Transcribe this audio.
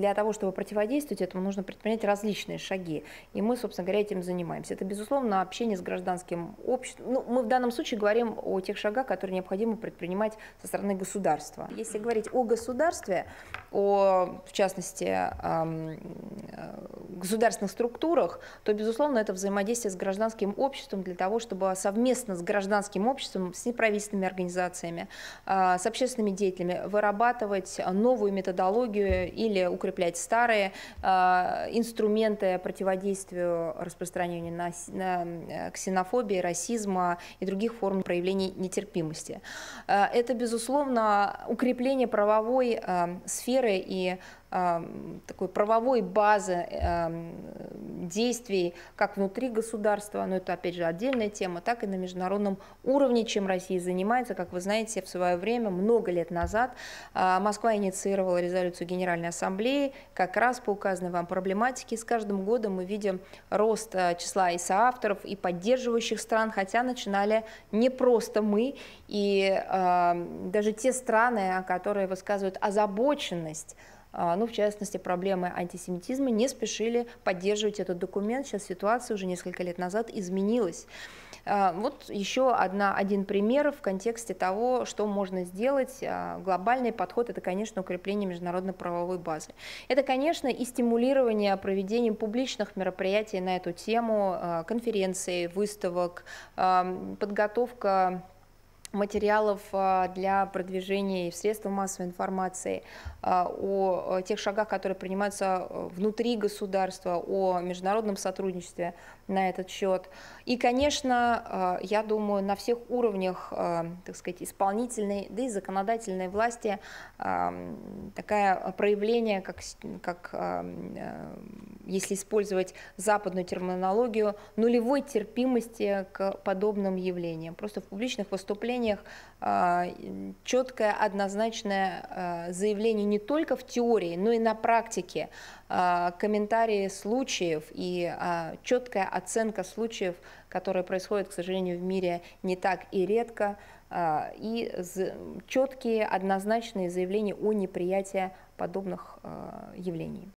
для того, чтобы противодействовать этому, нужно предпринять различные шаги. И мы, собственно говоря, этим занимаемся. Это, безусловно, общение с гражданским обществом. Ну, мы в данном случае говорим о тех шагах, которые необходимо предпринимать со стороны государства. Если говорить о государстве, о, в частности, государственных структурах, то, безусловно, это взаимодействие с гражданским обществом для того, чтобы совместно с гражданским обществом, с неправительственными организациями, а, с общественными деятелями вырабатывать новую методологию или укреплять старые а, инструменты противодействию распространению на, э, ксенофобии, расизма и других форм проявлений нетерпимости. А, это, безусловно, укрепление правовой сферы и такой правовой базы действий как внутри государства, но это опять же отдельная тема, так и на международном уровне, чем Россия занимается. Как вы знаете, в свое время, много лет назад, а, Москва инициировала резолюцию Генеральной Ассамблеи как раз по указанной вам проблематике. С каждым годом мы видим рост а, числа и соавторов, и поддерживающих стран, хотя начинали не просто мы, и даже те страны, которые высказывают озабоченность а, ну, в частности, проблемы антисемитизма, не спешили поддерживать этот документ. Сейчас ситуация уже несколько лет назад изменилась. А, вот еще одна, один пример в контексте того, что можно сделать. А, глобальный подход – это, конечно, укрепление международно-правовой базы. Это, конечно, и стимулирование проведения публичных мероприятий на эту тему, конференций, выставок, подготовка материалов а, для продвижения средств массовой информации, а, о тех шагах, которые принимаются э, внутри государства, о международном сотрудничестве на этот счет. И, конечно, а, я думаю, на всех уровнях, так сказать, исполнительной, да и законодательной власти такое проявление, как, как если использовать западную терминологию, нулевой терпимости к подобным явлениям. Просто в публичных выступлениях а, четкое, однозначное а, заявление не только в теории, но и на практике, а, комментарии случаев и четкая оценка случаев, которые происходят, к сожалению, в мире не так и редко, и четкие, однозначные заявления о неприятии подобных явлений.